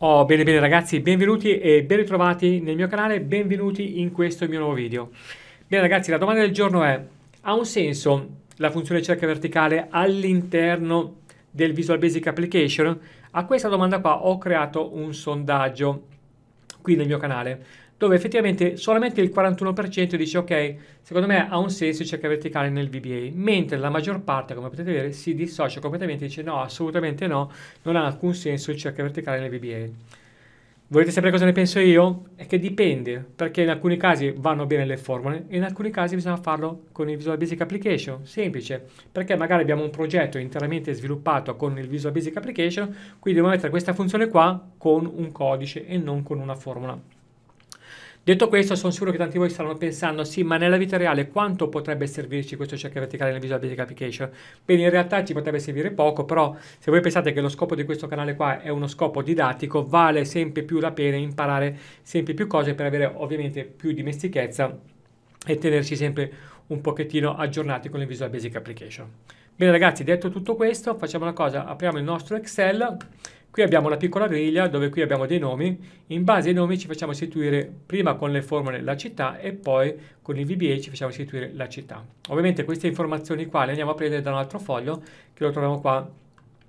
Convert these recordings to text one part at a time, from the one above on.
Oh, bene bene ragazzi, benvenuti e ben ritrovati nel mio canale, benvenuti in questo mio nuovo video. Bene ragazzi, la domanda del giorno è, ha un senso la funzione cerca verticale all'interno del Visual Basic Application? A questa domanda qua ho creato un sondaggio qui nel mio canale dove effettivamente solamente il 41% dice ok, secondo me ha un senso il cerchio verticale nel VBA, mentre la maggior parte, come potete vedere, si dissocia completamente e dice no, assolutamente no, non ha alcun senso il cerchio verticale nel VBA. Volete sapere cosa ne penso io? È che dipende, perché in alcuni casi vanno bene le formule e in alcuni casi bisogna farlo con il Visual Basic Application, semplice, perché magari abbiamo un progetto interamente sviluppato con il Visual Basic Application, quindi dobbiamo mettere questa funzione qua con un codice e non con una formula. Detto questo, sono sicuro che tanti di voi stanno pensando, sì, ma nella vita reale quanto potrebbe servirci questo cerchio verticale nel Visual Basic Application? Bene, in realtà ci potrebbe servire poco, però se voi pensate che lo scopo di questo canale qua è uno scopo didattico, vale sempre più la pena imparare sempre più cose per avere ovviamente più dimestichezza e tenerci sempre un pochettino aggiornati con il Visual Basic Application. Bene ragazzi, detto tutto questo, facciamo una cosa, apriamo il nostro Excel Qui abbiamo una piccola griglia dove qui abbiamo dei nomi, in base ai nomi ci facciamo istituire prima con le formule la città e poi con il VBA ci facciamo istituire la città. Ovviamente queste informazioni qua le andiamo a prendere da un altro foglio che lo troviamo qua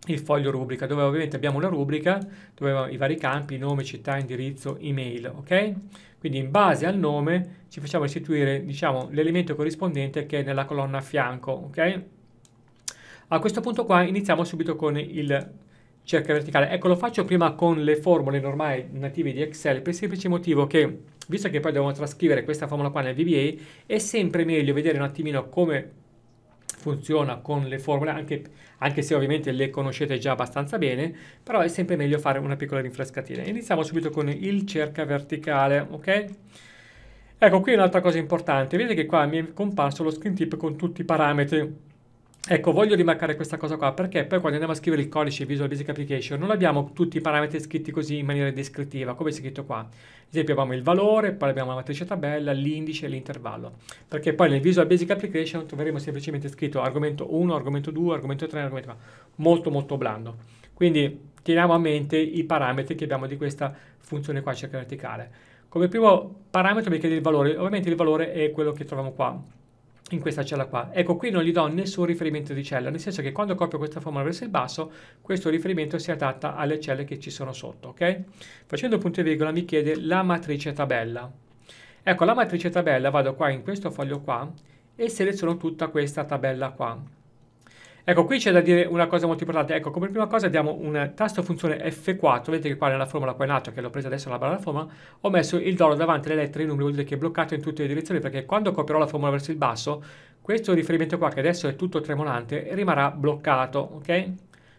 il foglio rubrica, dove ovviamente abbiamo una rubrica dove abbiamo i vari campi, nome, città, indirizzo, email, ok? Quindi in base al nome ci facciamo istituire, diciamo, l'elemento corrispondente che è nella colonna a fianco, ok? A questo punto qua iniziamo subito con il cerca verticale. Ecco, lo faccio prima con le formule normali native di Excel per il semplice motivo che, visto che poi dobbiamo trascrivere questa formula qua nel VBA, è sempre meglio vedere un attimino come funziona con le formule, anche, anche se ovviamente le conoscete già abbastanza bene, però è sempre meglio fare una piccola rinfrescatina. Iniziamo subito con il cerca verticale, ok? Ecco, qui un'altra cosa importante, vedete che qua mi è comparso lo screen tip con tutti i parametri Ecco, voglio rimarcare questa cosa qua perché poi quando andiamo a scrivere il codice Visual Basic Application non abbiamo tutti i parametri scritti così in maniera descrittiva, come è scritto qua. Ad esempio abbiamo il valore, poi abbiamo la matrice tabella, l'indice e l'intervallo. Perché poi nel Visual Basic Application troveremo semplicemente scritto argomento 1, argomento 2, argomento 3, argomento 4. Molto molto blando. Quindi teniamo a mente i parametri che abbiamo di questa funzione qua cerca verticale. Come primo parametro mi chiede il valore, ovviamente il valore è quello che troviamo qua, in questa cella qua. Ecco, qui non gli do nessun riferimento di cella, nel senso che quando copio questa formula verso il basso, questo riferimento si adatta alle celle che ci sono sotto, ok? Facendo punto e virgola mi chiede la matrice tabella. Ecco, la matrice tabella, vado qua in questo foglio qua e seleziono tutta questa tabella qua. Ecco, qui c'è da dire una cosa molto importante. Ecco, come prima cosa diamo un tasto funzione F4, vedete che qua nella formula qua in alto, che l'ho presa adesso nella barra della formula, ho messo il dollaro davanti alle lettere e i numeri, vuol dire che è bloccato in tutte le direzioni, perché quando copierò la formula verso il basso, questo riferimento qua, che adesso è tutto tremolante, rimarrà bloccato, ok?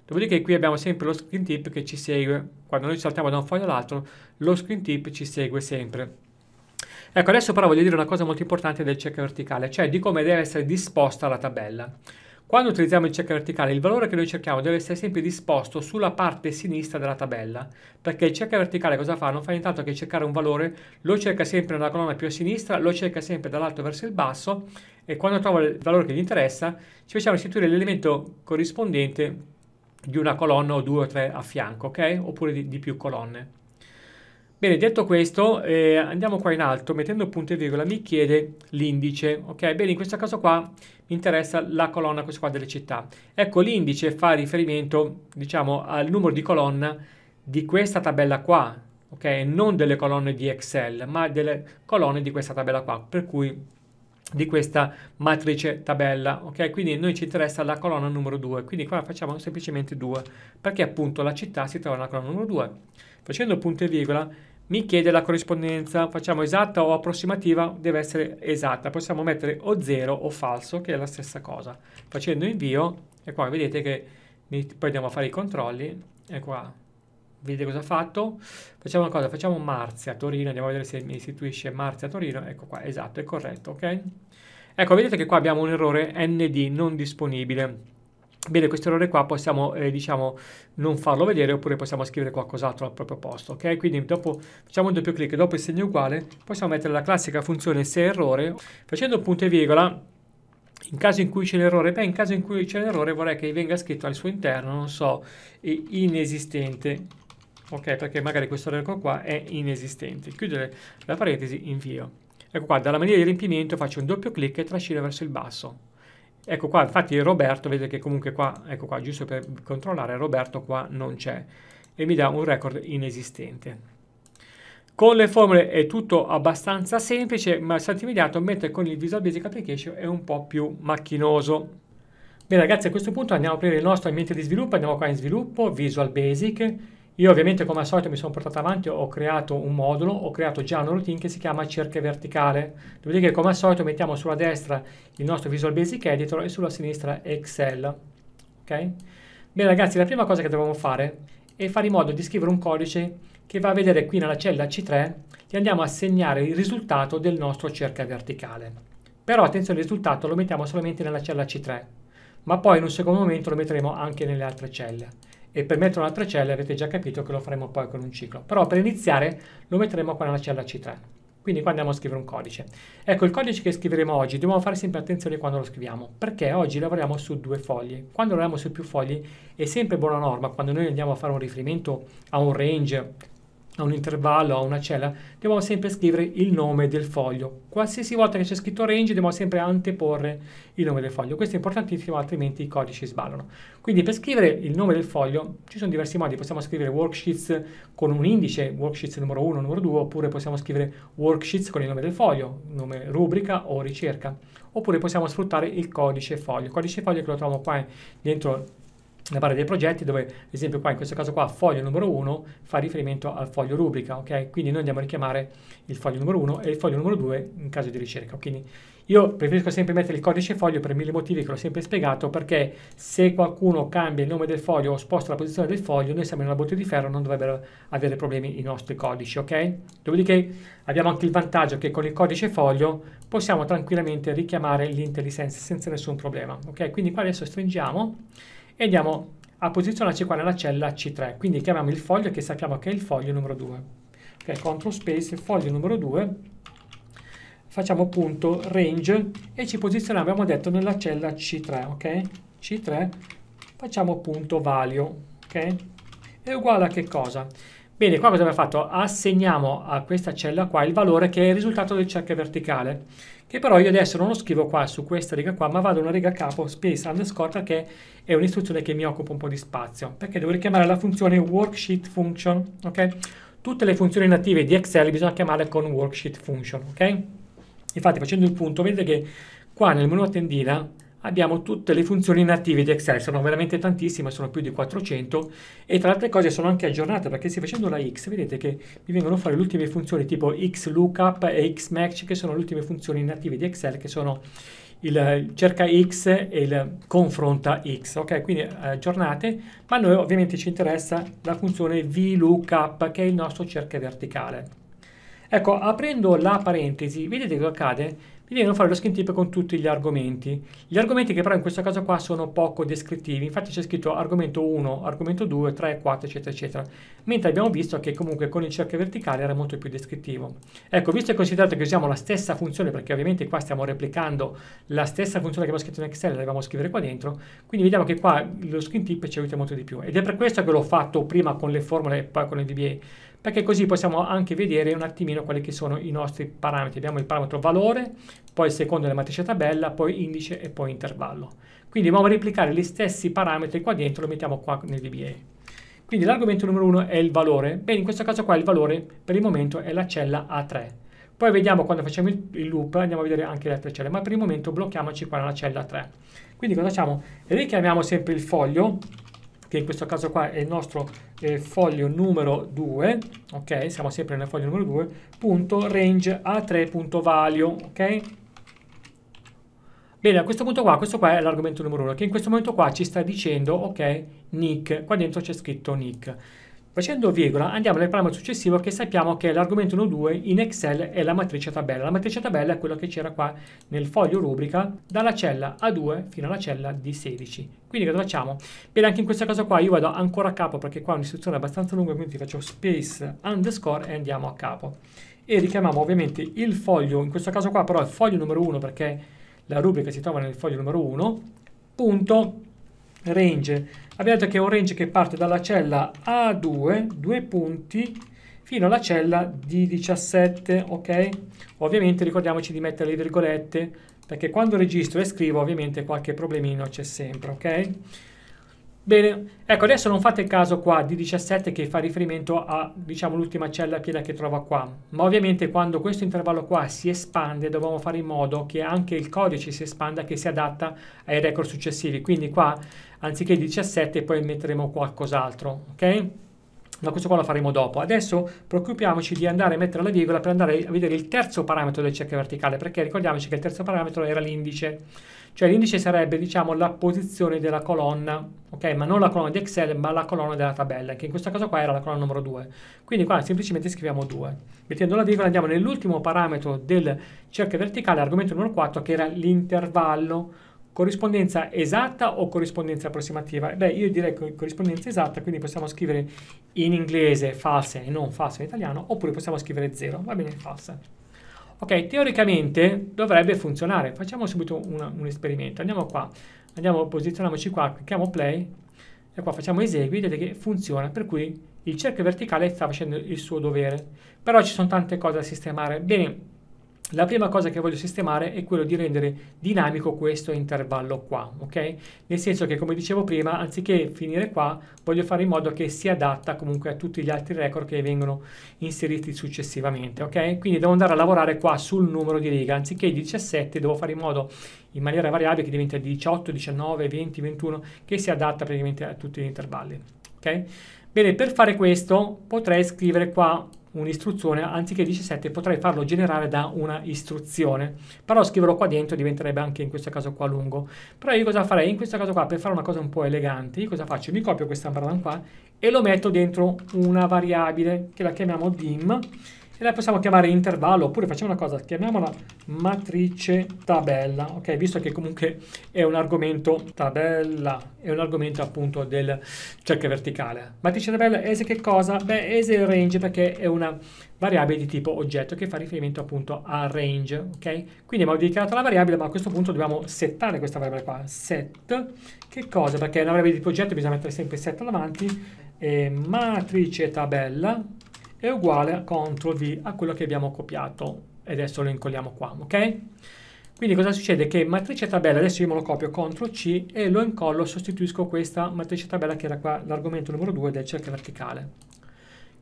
Dopodiché qui abbiamo sempre lo screen tip che ci segue. Quando noi saltiamo da un foglio all'altro, lo screen tip ci segue sempre. Ecco, adesso però voglio dire una cosa molto importante del check verticale, cioè di come deve essere disposta la tabella. Quando utilizziamo il check verticale, il valore che noi cerchiamo deve essere sempre disposto sulla parte sinistra della tabella, perché il check verticale cosa fa? Non fa nient'altro che cercare un valore, lo cerca sempre nella colonna più a sinistra, lo cerca sempre dall'alto verso il basso e quando trova il valore che gli interessa ci facciamo istituire l'elemento corrispondente di una colonna o due o tre a fianco, ok? Oppure di, di più colonne. Bene, detto questo, eh, andiamo qua in alto, mettendo punto e virgola mi chiede l'indice, ok? Bene, in questo caso qua mi interessa la colonna, questa qua, delle città. Ecco, l'indice fa riferimento, diciamo, al numero di colonna di questa tabella qua, ok? Non delle colonne di Excel, ma delle colonne di questa tabella qua, per cui di questa matrice tabella, ok? Quindi noi ci interessa la colonna numero 2, quindi qua facciamo semplicemente 2, perché appunto la città si trova nella colonna numero 2. Facendo punto e virgola mi chiede la corrispondenza, facciamo esatta o approssimativa, deve essere esatta, possiamo mettere o 0 o falso, che è la stessa cosa. Facendo invio, e qua vedete che mi, poi andiamo a fare i controlli, e qua vedete cosa ha fatto? Facciamo una cosa, facciamo Marzia Torino, andiamo a vedere se mi istituisce Marzia Torino, ecco qua, esatto, è corretto, ok? Ecco, vedete che qua abbiamo un errore ND non disponibile. Bene, questo errore qua possiamo, eh, diciamo, non farlo vedere oppure possiamo scrivere qualcos'altro al proprio posto, ok? Quindi dopo facciamo un doppio clic, dopo il segno uguale possiamo mettere la classica funzione se errore, facendo punto e virgola, in caso in cui c'è l'errore, beh in caso in cui c'è l'errore vorrei che venga scritto al suo interno, non so, inesistente, ok? Perché magari questo errore qua è inesistente. Chiudere la parentesi, invio. Ecco qua, dalla maniera di riempimento faccio un doppio clic e trascino verso il basso. Ecco qua, infatti Roberto, vedete che comunque qua, ecco qua, giusto per controllare, Roberto qua non c'è e mi dà un record inesistente. Con le formule è tutto abbastanza semplice, ma è stato immediato, mentre con il Visual Basic Application è un po' più macchinoso. Bene ragazzi, a questo punto andiamo a aprire il nostro ambiente di sviluppo, andiamo qua in sviluppo, Visual Basic, io ovviamente come al solito mi sono portato avanti, ho creato un modulo, ho creato già una routine che si chiama cerca verticale, dopodiché come al solito mettiamo sulla destra il nostro Visual Basic Editor e sulla sinistra Excel. Okay? Bene ragazzi, la prima cosa che dobbiamo fare è fare in modo di scrivere un codice che va a vedere qui nella cella C3 e andiamo a segnare il risultato del nostro cerca verticale. Però attenzione, il risultato lo mettiamo solamente nella cella C3, ma poi in un secondo momento lo metteremo anche nelle altre celle e per mettere un'altra cella avete già capito che lo faremo poi con un ciclo. Però per iniziare lo metteremo qua nella cella C3. Quindi qua andiamo a scrivere un codice. Ecco, il codice che scriveremo oggi, dobbiamo fare sempre attenzione quando lo scriviamo, perché oggi lavoriamo su due fogli. Quando lavoriamo su più fogli è sempre buona norma, quando noi andiamo a fare un riferimento a un range a un intervallo, a una cella, dobbiamo sempre scrivere il nome del foglio. Qualsiasi volta che c'è scritto range dobbiamo sempre anteporre il nome del foglio. Questo è importantissimo, altrimenti i codici sballano. Quindi per scrivere il nome del foglio ci sono diversi modi. Possiamo scrivere worksheets con un indice, worksheets numero 1, numero 2, oppure possiamo scrivere worksheets con il nome del foglio, nome rubrica o ricerca. Oppure possiamo sfruttare il codice foglio. Il codice foglio che lo troviamo qua dentro la barra dei progetti dove, ad esempio qua in questo caso qua, foglio numero 1 fa riferimento al foglio rubrica, ok? Quindi noi andiamo a richiamare il foglio numero 1 e il foglio numero 2 in caso di ricerca. Quindi io preferisco sempre mettere il codice foglio per mille motivi che l'ho sempre spiegato, perché se qualcuno cambia il nome del foglio o sposta la posizione del foglio, noi siamo in una botte di ferro, non dovrebbero avere problemi i nostri codici, ok? Dopodiché abbiamo anche il vantaggio che con il codice foglio possiamo tranquillamente richiamare l'IntelliSense senza nessun problema, ok? Quindi qua adesso stringiamo e andiamo a posizionarci qua nella cella C3. Quindi chiamiamo il foglio che sappiamo che è il foglio numero 2. Ok, control space, foglio numero 2, facciamo punto range e ci posizioniamo, abbiamo detto, nella cella C3, ok? C3, facciamo punto value, ok? È uguale a che cosa? Bene, qua cosa abbiamo fatto? Assegniamo a questa cella qua il valore che è il risultato del cerchio verticale, che però io adesso non lo scrivo qua su questa riga qua, ma vado una riga a capo, space underscore, perché è un'istruzione che mi occupa un po' di spazio, perché devo richiamare la funzione worksheet function, ok? Tutte le funzioni native di Excel bisogna chiamarle con worksheet function, ok? Infatti facendo il punto, vedete che qua nel menu a tendina abbiamo tutte le funzioni native di Excel, sono veramente tantissime, sono più di 400 e tra le altre cose sono anche aggiornate perché se facendo la X vedete che mi vengono fuori le ultime funzioni tipo XLOOKUP e XMatch che sono le ultime funzioni native di Excel che sono il cerca X e il confronta X, ok? Quindi eh, aggiornate, ma a noi ovviamente ci interessa la funzione VLOOKUP che è il nostro cerca verticale. Ecco, aprendo la parentesi, vedete cosa accade? devono fare lo skin tip con tutti gli argomenti. Gli argomenti che però in questo caso qua sono poco descrittivi, infatti c'è scritto argomento 1, argomento 2, 3, 4, eccetera, eccetera. Mentre abbiamo visto che comunque con il cerchio verticale era molto più descrittivo. Ecco, visto e considerato che usiamo la stessa funzione, perché ovviamente qua stiamo replicando la stessa funzione che abbiamo scritto in Excel, la dobbiamo scrivere qua dentro, quindi vediamo che qua lo skin tip ci aiuta molto di più. Ed è per questo che l'ho fatto prima con le formule e poi con le DBA perché così possiamo anche vedere un attimino quali che sono i nostri parametri. Abbiamo il parametro valore, poi il secondo della matrice tabella, poi indice e poi intervallo. Quindi andiamo a replicare gli stessi parametri qua dentro, lo mettiamo qua nel VBA. Quindi l'argomento numero 1 è il valore. Bene, in questo caso qua il valore per il momento è la cella A3. Poi vediamo quando facciamo il, il loop, andiamo a vedere anche le altre celle, ma per il momento blocchiamoci qua nella cella 3. Quindi cosa facciamo? Richiamiamo sempre il foglio che in questo caso qua è il nostro eh, foglio numero 2, ok? Siamo sempre nel foglio numero 2, punto range a3.value, ok? Bene, a questo punto qua, questo qua è l'argomento numero 1, che in questo momento qua ci sta dicendo, ok, Nick, qua dentro c'è scritto Nick. Facendo virgola andiamo nel parametro successivo che sappiamo che l'argomento 1.2 in Excel è la matrice tabella. La matrice tabella è quella che c'era qua nel foglio rubrica dalla cella A2 fino alla cella D16. Quindi cosa facciamo? Bene, anche in questa cosa qua io vado ancora a capo perché qua è un'istruzione abbastanza lunga, quindi faccio space underscore e andiamo a capo. E richiamiamo ovviamente il foglio, in questo caso qua però è il foglio numero 1 perché la rubrica si trova nel foglio numero 1, punto range abbiamo detto che è un range che parte dalla cella A2 due punti fino alla cella D17 ok ovviamente ricordiamoci di mettere le virgolette perché quando registro e scrivo ovviamente qualche problemino c'è sempre ok Bene, ecco adesso non fate caso qua di 17 che fa riferimento a diciamo l'ultima cella piena che trova qua, ma ovviamente quando questo intervallo qua si espande dobbiamo fare in modo che anche il codice si espanda che si adatta ai record successivi, quindi qua anziché 17 poi metteremo qualcos'altro, ok? ma questo qua lo faremo dopo. Adesso preoccupiamoci di andare a mettere la virgola per andare a vedere il terzo parametro del cerchio verticale, perché ricordiamoci che il terzo parametro era l'indice. Cioè l'indice sarebbe diciamo la posizione della colonna, ok? Ma non la colonna di Excel, ma la colonna della tabella, che in questo caso qua era la colonna numero 2. Quindi qua semplicemente scriviamo 2. Mettendo la virgola andiamo nell'ultimo parametro del cerchio verticale, argomento numero 4, che era l'intervallo corrispondenza esatta o corrispondenza approssimativa? Beh, io direi corrispondenza esatta, quindi possiamo scrivere in inglese false e non false in italiano, oppure possiamo scrivere 0, va bene, falsa. Ok, teoricamente dovrebbe funzionare. Facciamo subito una, un esperimento. Andiamo qua, andiamo, posizioniamoci qua, clicchiamo play e qua facciamo esegui, vedete che funziona, per cui il cerchio verticale sta facendo il suo dovere. Però ci sono tante cose da sistemare. Bene, la prima cosa che voglio sistemare è quello di rendere dinamico questo intervallo qua, ok? Nel senso che, come dicevo prima, anziché finire qua, voglio fare in modo che si adatta comunque a tutti gli altri record che vengono inseriti successivamente, ok? Quindi devo andare a lavorare qua sul numero di riga, anziché 17 devo fare in modo in maniera variabile che diventa 18, 19, 20, 21, che si adatta praticamente a tutti gli intervalli, ok? Bene, per fare questo potrei scrivere qua un'istruzione, anziché 17 potrei farlo generare da una istruzione, però scriverlo qua dentro diventerebbe anche in questo caso qua lungo, però io cosa farei? In questo caso qua per fare una cosa un po' elegante, io cosa faccio? Mi copio questa parola qua e lo metto dentro una variabile che la chiamiamo dim e la possiamo chiamare intervallo oppure facciamo una cosa, chiamiamola matrice tabella, ok? Visto che comunque è un argomento tabella, è un argomento appunto del cerchio verticale. Matrice tabella ESE che cosa? Beh, ESE range perché è una variabile di tipo oggetto che fa riferimento appunto a range, ok? Quindi abbiamo dichiarato la variabile, ma a questo punto dobbiamo settare questa variabile qua, set, che cosa? Perché è una variabile di tipo oggetto, bisogna mettere sempre set davanti, e matrice tabella, è uguale a CTRL V a quello che abbiamo copiato e adesso lo incolliamo qua, ok? Quindi cosa succede? Che matrice tabella, adesso io me lo copio CTRL C e lo incollo, sostituisco questa matrice tabella che era qua l'argomento numero 2 del cerchio verticale.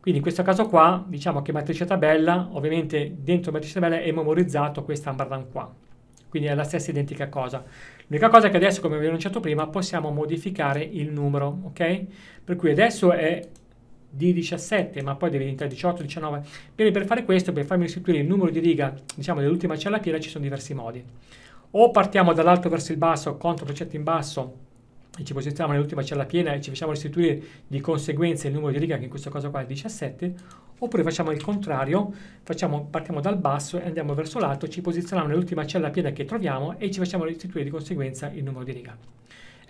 Quindi in questo caso qua diciamo che matrice tabella, ovviamente dentro matrice tabella è memorizzato questa ambardan qua. Quindi è la stessa identica cosa. L'unica cosa è che adesso, come vi ho annunciato prima, possiamo modificare il numero, ok? Per cui adesso è di 17 ma poi deve diventare 18, 19. Bene, per fare questo, per farmi restituire il numero di riga diciamo, dell'ultima cella piena ci sono diversi modi. O partiamo dall'alto verso il basso, contro concetto in basso, e ci posizioniamo nell'ultima cella piena e ci facciamo restituire di conseguenza il numero di riga che in questo caso qua è 17, oppure facciamo il contrario, facciamo, partiamo dal basso e andiamo verso l'alto, ci posizioniamo nell'ultima cella piena che troviamo e ci facciamo restituire di conseguenza il numero di riga.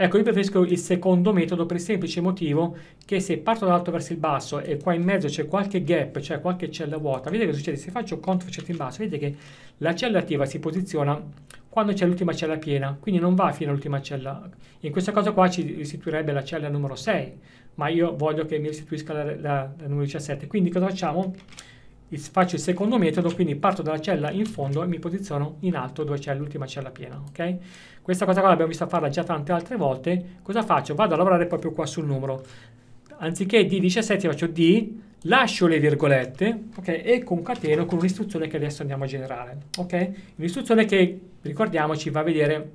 Ecco, io preferisco il secondo metodo per il semplice motivo che se parto dall'alto verso il basso e qua in mezzo c'è qualche gap, cioè qualche cella vuota, vedete che succede? Se faccio CTRL certo in basso, vedete che la cella attiva si posiziona quando c'è l'ultima cella piena, quindi non va fino all'ultima cella. In questo caso qua ci restituirebbe la cella numero 6, ma io voglio che mi restituisca la, la, la numero 17. Quindi cosa facciamo? faccio il secondo metodo, quindi parto dalla cella in fondo e mi posiziono in alto dove c'è l'ultima cella piena, ok? Questa cosa qua l'abbiamo vista farla già tante altre volte. Cosa faccio? Vado a lavorare proprio qua sul numero. Anziché D17 faccio D, lascio le virgolette, ok? E concateno con un'istruzione che adesso andiamo a generare, ok? Un'istruzione che, ricordiamoci, va a vedere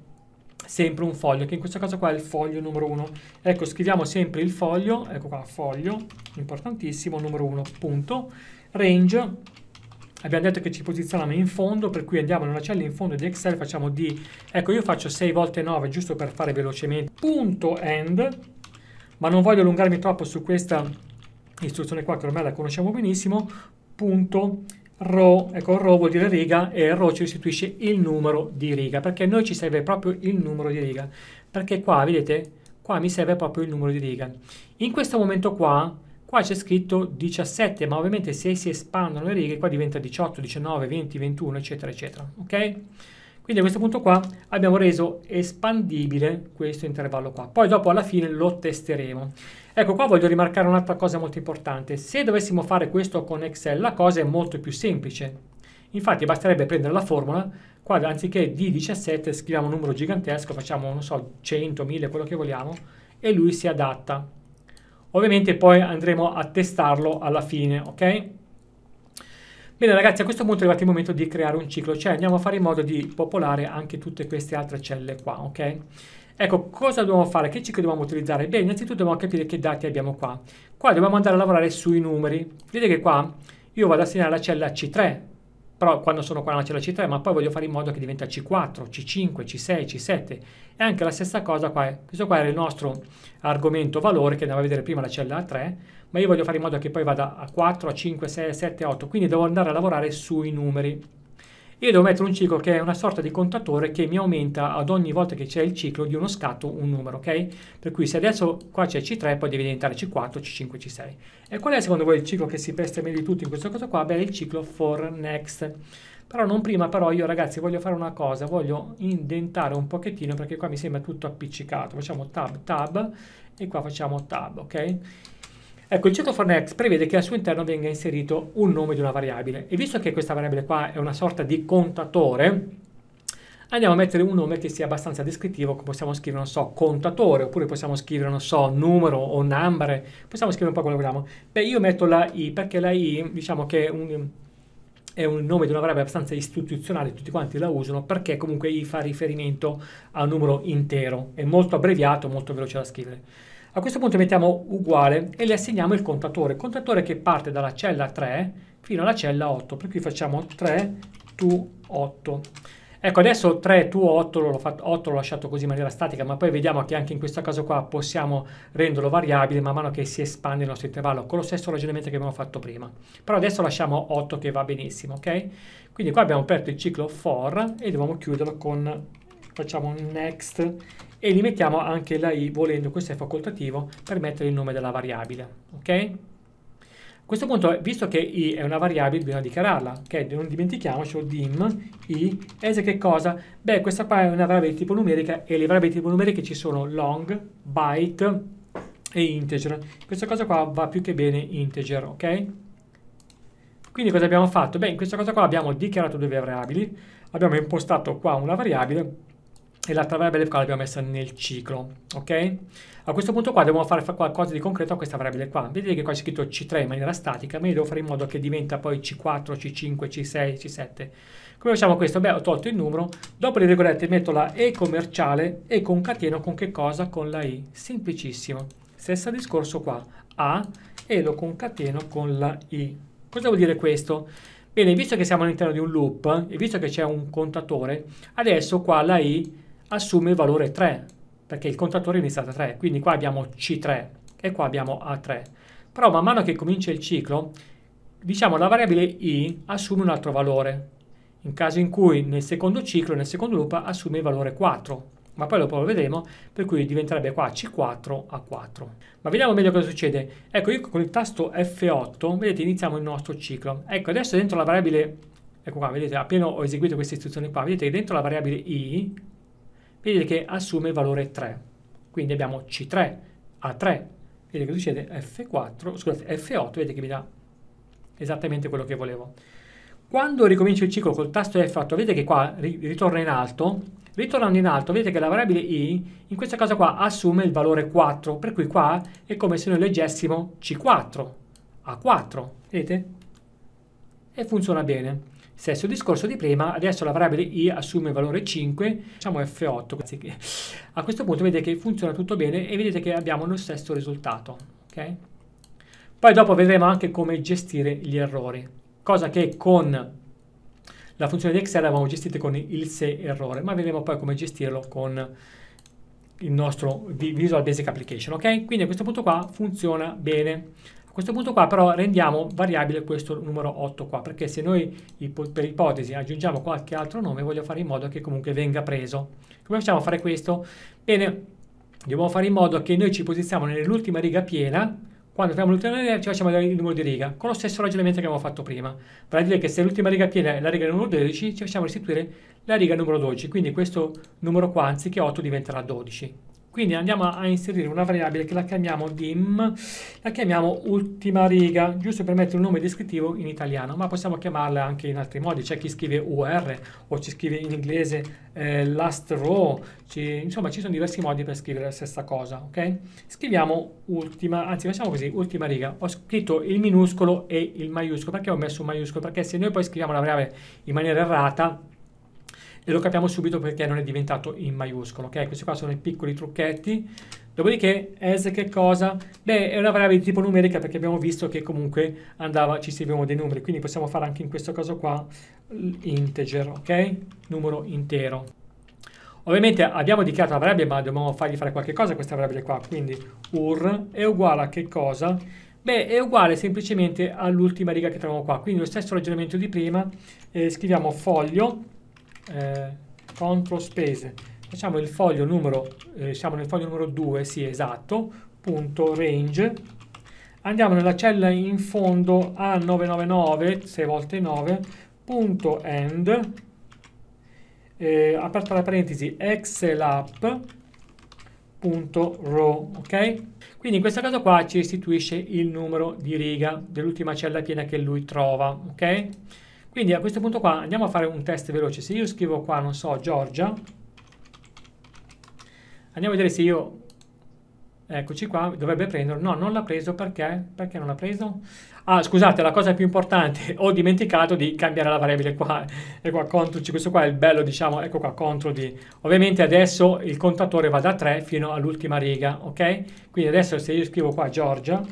sempre un foglio, che in questo caso qua è il foglio numero 1. Ecco, scriviamo sempre il foglio, ecco qua, foglio, importantissimo, numero 1, punto, range abbiamo detto che ci posizioniamo in fondo, per cui andiamo in una cella in fondo di Excel, facciamo D, ecco io faccio 6 volte 9 giusto per fare velocemente, punto end, ma non voglio allungarmi troppo su questa istruzione qua che ormai la conosciamo benissimo, punto row, ecco row vuol dire riga e row ci restituisce il numero di riga, perché a noi ci serve proprio il numero di riga, perché qua vedete, qua mi serve proprio il numero di riga. In questo momento qua Qua c'è scritto 17, ma ovviamente se si espandono le righe, qua diventa 18, 19, 20, 21, eccetera, eccetera. Ok? Quindi a questo punto qua abbiamo reso espandibile questo intervallo qua. Poi dopo alla fine lo testeremo. Ecco qua voglio rimarcare un'altra cosa molto importante. Se dovessimo fare questo con Excel la cosa è molto più semplice. Infatti basterebbe prendere la formula, qua anziché di 17 scriviamo un numero gigantesco, facciamo non so 100, 1000, quello che vogliamo, e lui si adatta. Ovviamente poi andremo a testarlo alla fine, ok? Bene ragazzi, a questo punto è arrivato il momento di creare un ciclo, cioè andiamo a fare in modo di popolare anche tutte queste altre celle qua, ok? Ecco, cosa dobbiamo fare? Che ciclo dobbiamo utilizzare? Beh, innanzitutto dobbiamo capire che dati abbiamo qua. Qua dobbiamo andare a lavorare sui numeri. Vedete che qua io vado a segnare la cella C3, però quando sono qua nella cellula C3, ma poi voglio fare in modo che diventa C4, C5, C6, C7. E anche la stessa cosa qua, eh. questo qua era il nostro argomento valore che andava a vedere prima la cellula A3, ma io voglio fare in modo che poi vada a 4, a 5, 6, 7, 8, quindi devo andare a lavorare sui numeri io devo mettere un ciclo che è una sorta di contatore che mi aumenta ad ogni volta che c'è il ciclo di uno scatto un numero, ok? Per cui se adesso qua c'è C3 poi deve diventare C4, C5, C6. E qual è secondo voi il ciclo che si presta meglio di tutti in questa cosa qua? Beh, è il ciclo for next. Però non prima, però io ragazzi voglio fare una cosa, voglio indentare un pochettino perché qua mi sembra tutto appiccicato. Facciamo tab, tab e qua facciamo tab, ok? Ecco, il ceto for next prevede che al suo interno venga inserito un nome di una variabile e visto che questa variabile qua è una sorta di contatore, andiamo a mettere un nome che sia abbastanza descrittivo, possiamo scrivere, non so, contatore, oppure possiamo scrivere, non so, numero o number, possiamo scrivere un po' quello che vogliamo. Beh, io metto la i perché la i, diciamo che è un, è un nome di una variabile abbastanza istituzionale, tutti quanti la usano perché comunque i fa riferimento a un numero intero, è molto abbreviato, molto veloce da scrivere. A questo punto mettiamo uguale e le assegniamo il contatore, contatore che parte dalla cella 3 fino alla cella 8, per cui facciamo 3 to 8. Ecco, adesso 3 to 8 l'ho, fatto, 8 l'ho lasciato così in maniera statica, ma poi vediamo che anche in questo caso qua possiamo renderlo variabile man mano che si espande il nostro intervallo, con lo stesso ragionamento che abbiamo fatto prima. Però adesso lasciamo 8 che va benissimo, ok? Quindi qua abbiamo aperto il ciclo for e dobbiamo chiuderlo con facciamo un next e li mettiamo anche la i volendo, questo è facoltativo, per mettere il nome della variabile, ok? A questo punto, visto che i è una variabile, bisogna dichiararla, ok? Non dimentichiamoci dim i, es che cosa? Beh, questa qua è una variabile di tipo numerica e le variabili di tipo numerica ci sono long, byte e integer. Questa cosa qua va più che bene integer, ok? Quindi cosa abbiamo fatto? Beh, in questa cosa qua abbiamo dichiarato due variabili, abbiamo impostato qua una variabile e l'altra variabile qua l'abbiamo messa nel ciclo, ok? A questo punto qua dobbiamo fare qualcosa di concreto a questa variabile qua. Vedete che qua c'è scritto C3 in maniera statica, ma io devo fare in modo che diventa poi C4, C5, C6, C7. Come facciamo questo? Beh, ho tolto il numero, dopo le virgolette metto la E commerciale e concateno con che cosa? Con la I. Semplicissimo. Stesso discorso qua. A e lo concateno con la I. Cosa vuol dire questo? Bene, visto che siamo all'interno di un loop e visto che c'è un contatore, adesso qua la I assume il valore 3, perché il contatore è iniziato a 3, quindi qua abbiamo C3 e qua abbiamo A3. Però man mano che comincia il ciclo, diciamo la variabile i assume un altro valore, in caso in cui nel secondo ciclo, nel secondo loop, assume il valore 4, ma poi dopo lo vedremo, per cui diventerebbe qua C4 A4. Ma vediamo meglio cosa succede. Ecco, io con il tasto F8, vedete, iniziamo il nostro ciclo. Ecco, adesso dentro la variabile, ecco qua, vedete, appena ho eseguito queste istruzioni qua, vedete che dentro la variabile i vedete che assume il valore 3. Quindi abbiamo C3, A3, vedete che succede F4, scusate, F8, vedete che mi dà esattamente quello che volevo. Quando ricomincio il ciclo col tasto F8, vedete che qua ritorna in alto, ritornando in alto vedete che la variabile i in questa cosa qua assume il valore 4, per cui qua è come se noi leggessimo C4, A4, vedete? E funziona bene. Stesso discorso di prima, adesso la variabile i assume il valore 5, facciamo F8. A questo punto vedete che funziona tutto bene e vedete che abbiamo lo stesso risultato. Okay? Poi dopo vedremo anche come gestire gli errori, cosa che con la funzione di Excel avevamo gestito con il se errore, ma vedremo poi come gestirlo con il nostro Visual Basic Application, ok? Quindi a questo punto qua funziona bene. A questo punto qua però rendiamo variabile questo numero 8 qua, perché se noi ipo per ipotesi aggiungiamo qualche altro nome, voglio fare in modo che comunque venga preso. Come facciamo a fare questo? Bene, dobbiamo fare in modo che noi ci posizioniamo nell'ultima riga piena, quando abbiamo l'ultima riga ci facciamo il numero di riga, con lo stesso ragionamento che abbiamo fatto prima. Vale a dire che se l'ultima riga piena è la riga numero 12, ci facciamo restituire la riga numero 12, quindi questo numero qua anziché 8 diventerà 12. Quindi andiamo a inserire una variabile che la chiamiamo dim, la chiamiamo ultima riga, giusto per mettere un nome descrittivo in italiano, ma possiamo chiamarla anche in altri modi, c'è chi scrive UR o ci scrive in inglese eh, last row, ci, insomma ci sono diversi modi per scrivere la stessa cosa, ok? Scriviamo ultima, anzi facciamo così, ultima riga, ho scritto il minuscolo e il maiuscolo, perché ho messo un maiuscolo? Perché se noi poi scriviamo la variabile in maniera errata, e lo capiamo subito perché non è diventato in maiuscolo. Ok, questi qua sono i piccoli trucchetti. Dopodiché, as che cosa? Beh, è una variabile di tipo numerica perché abbiamo visto che comunque andava, ci servivano dei numeri, quindi possiamo fare anche in questo caso qua integer, ok? Numero intero. Ovviamente abbiamo dichiarato la variabile, ma dobbiamo fargli fare qualche cosa a questa variabile qua, quindi ur è uguale a che cosa? Beh, è uguale semplicemente all'ultima riga che troviamo qua, quindi lo stesso ragionamento di prima, eh, scriviamo foglio, eh, control SPESE, facciamo il foglio numero, eh, siamo nel foglio numero 2, sì esatto, punto range, andiamo nella cella in fondo A999, 6 volte 9, punto end, eh, aperta la parentesi, excel app, punto row, ok? Quindi in questo caso qua ci restituisce il numero di riga dell'ultima cella piena che lui trova, ok? Quindi a questo punto qua andiamo a fare un test veloce. Se io scrivo qua, non so, Giorgia, andiamo a vedere se io, eccoci qua, dovrebbe prenderlo. No, non l'ha preso perché? Perché non l'ha preso? Ah, scusate, la cosa più importante, ho dimenticato di cambiare la variabile qua, e qua contro, questo qua è il bello, diciamo, ecco qua, contro di. Ovviamente adesso il contatore va da 3 fino all'ultima riga, ok? Quindi adesso se io scrivo qua Giorgia,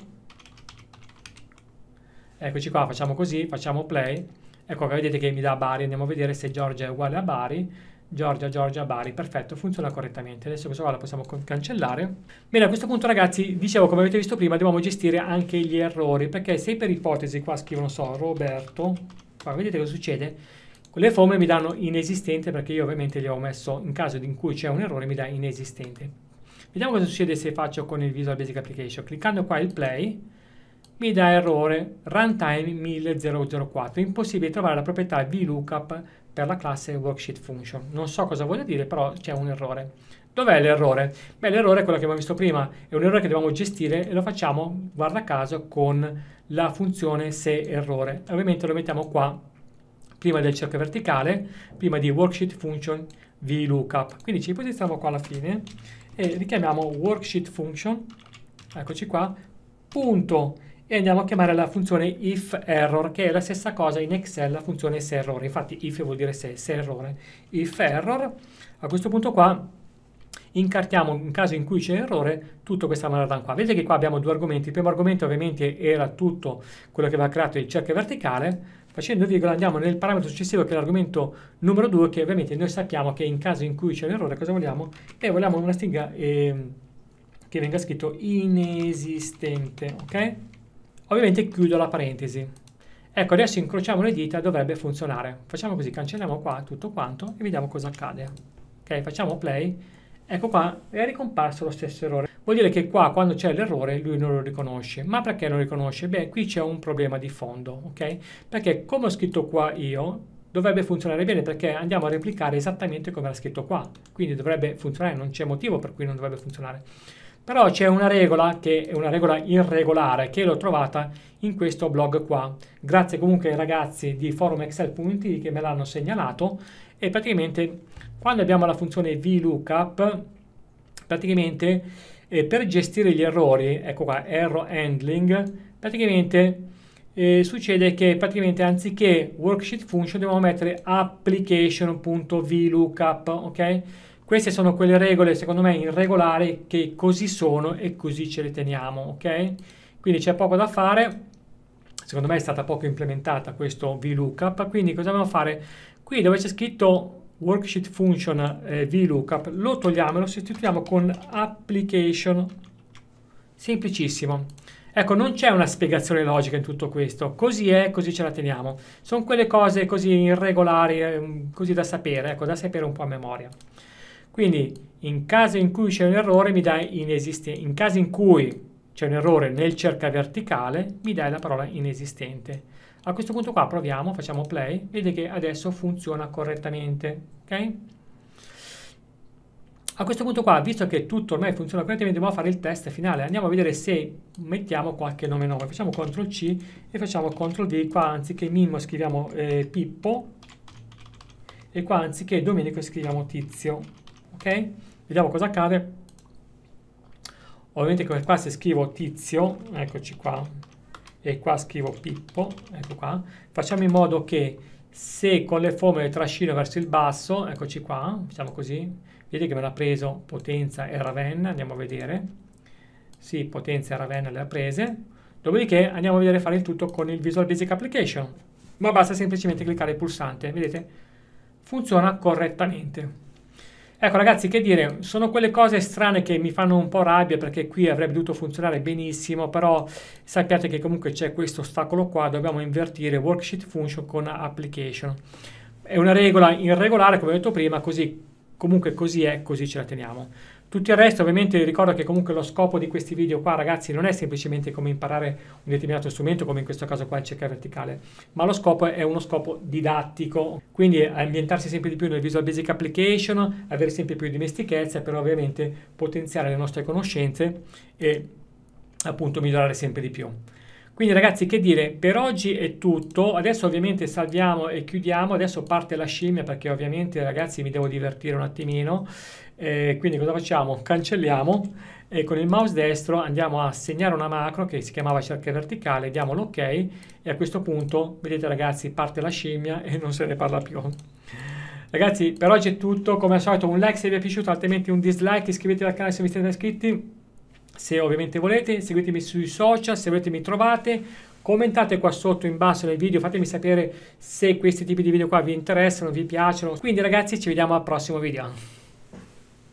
eccoci qua, facciamo così, facciamo play, Ecco qua, vedete che mi dà Bari, andiamo a vedere se Giorgia è uguale a Bari. Giorgia, Giorgia, Bari, perfetto, funziona correttamente. Adesso questa qua la possiamo cancellare. Bene, a questo punto ragazzi, dicevo, come avete visto prima, dobbiamo gestire anche gli errori, perché se per ipotesi qua scrivono, so, Roberto, qua vedete cosa succede? Quelle formule mi danno inesistente perché io ovviamente le ho messo in caso in cui c'è un errore mi dà inesistente. Vediamo cosa succede se faccio con il Visual Basic Application. Cliccando qua il play, mi dà errore runtime 1004, impossibile trovare la proprietà VLOOKUP per la classe worksheet function. Non so cosa voglia dire, però c'è un errore. Dov'è l'errore? Beh, l'errore è quello che abbiamo visto prima, è un errore che dobbiamo gestire e lo facciamo, guarda caso, con la funzione se errore. Ovviamente lo mettiamo qua, prima del cerchio verticale, prima di worksheet function VLOOKUP. Quindi ci posizioniamo qua alla fine e richiamiamo worksheet function, eccoci qua, punto e andiamo a chiamare la funzione if error che è la stessa cosa in Excel la funzione se errore infatti if vuol dire se, se errore if error a questo punto qua incartiamo in caso in cui c'è errore tutta questa manovra qua vedete che qua abbiamo due argomenti il primo argomento ovviamente era tutto quello che aveva creato il cerchio verticale facendo virgola andiamo nel parametro successivo che è l'argomento numero 2 che ovviamente noi sappiamo che in caso in cui c'è un errore cosa vogliamo? e vogliamo una stringa eh, che venga scritto inesistente ok? Ovviamente chiudo la parentesi. Ecco, adesso incrociamo le dita, dovrebbe funzionare. Facciamo così, cancelliamo qua tutto quanto e vediamo cosa accade. Ok, facciamo play. Ecco qua, è ricomparso lo stesso errore. Vuol dire che qua, quando c'è l'errore, lui non lo riconosce. Ma perché non lo riconosce? Beh, qui c'è un problema di fondo, ok? Perché come ho scritto qua io, dovrebbe funzionare bene perché andiamo a replicare esattamente come era scritto qua. Quindi dovrebbe funzionare, non c'è motivo per cui non dovrebbe funzionare. Però c'è una regola che è una regola irregolare che l'ho trovata in questo blog qua. Grazie comunque ai ragazzi di forum forumexcel.it che me l'hanno segnalato e praticamente quando abbiamo la funzione VLOOKUP praticamente eh, per gestire gli errori, ecco qua, error handling, praticamente eh, succede che praticamente anziché worksheet function dobbiamo mettere application.vlookup, ok? Queste sono quelle regole, secondo me, irregolari che così sono e così ce le teniamo, ok? Quindi c'è poco da fare. Secondo me è stata poco implementata questo VLOOKUP, quindi cosa dobbiamo fare? Qui dove c'è scritto worksheet function eh, VLOOKUP, lo togliamo e lo sostituiamo con application. Semplicissimo. Ecco, non c'è una spiegazione logica in tutto questo, così è, così ce la teniamo. Sono quelle cose così irregolari, ehm, così da sapere, ecco, da sapere un po' a memoria. Quindi in caso in cui c'è un errore mi dai inesistente, in caso in cui c'è un errore nel cerca verticale mi dai la parola inesistente. A questo punto qua proviamo, facciamo play, vedi che adesso funziona correttamente, ok? A questo punto qua, visto che tutto ormai funziona correttamente, dobbiamo fare il test finale. Andiamo a vedere se mettiamo qualche nome nuovo. Facciamo CTRL C e facciamo CTRL D. Qua anziché Mimmo scriviamo eh, Pippo e qua anziché Domenico scriviamo Tizio ok? Vediamo cosa accade. Ovviamente come qua se scrivo tizio, eccoci qua, e qua scrivo Pippo, ecco qua, facciamo in modo che se con le formule trascino verso il basso, eccoci qua, facciamo così, Vedete che me l'ha preso Potenza e Ravenna, andiamo a vedere, sì, Potenza e Ravenna le ha prese, dopodiché andiamo a vedere fare il tutto con il Visual Basic Application, ma basta semplicemente cliccare il pulsante, vedete, funziona correttamente. Ecco ragazzi, che dire, sono quelle cose strane che mi fanno un po' rabbia perché qui avrebbe dovuto funzionare benissimo, però sappiate che comunque c'è questo ostacolo qua, dobbiamo invertire worksheet function con application. È una regola irregolare, come ho detto prima, così comunque così è, così ce la teniamo. Tutto il resto ovviamente ricordo che comunque lo scopo di questi video qua ragazzi non è semplicemente come imparare un determinato strumento come in questo caso qua il cerchio verticale ma lo scopo è uno scopo didattico quindi ambientarsi sempre di più nel Visual Basic Application avere sempre più dimestichezza però ovviamente potenziare le nostre conoscenze e appunto migliorare sempre di più. Quindi ragazzi che dire, per oggi è tutto, adesso ovviamente salviamo e chiudiamo, adesso parte la scimmia perché ovviamente ragazzi mi devo divertire un attimino, eh, quindi cosa facciamo? Cancelliamo e con il mouse destro andiamo a segnare una macro che si chiamava cerchia verticale, diamo l'ok e a questo punto, vedete ragazzi, parte la scimmia e non se ne parla più. Ragazzi, per oggi è tutto, come al solito un like se vi è piaciuto, altrimenti un dislike, iscrivetevi al canale se vi siete iscritti se ovviamente volete, seguitemi sui social, se volete mi trovate, commentate qua sotto in basso nel video, fatemi sapere se questi tipi di video qua vi interessano, vi piacciono. Quindi ragazzi ci vediamo al prossimo video.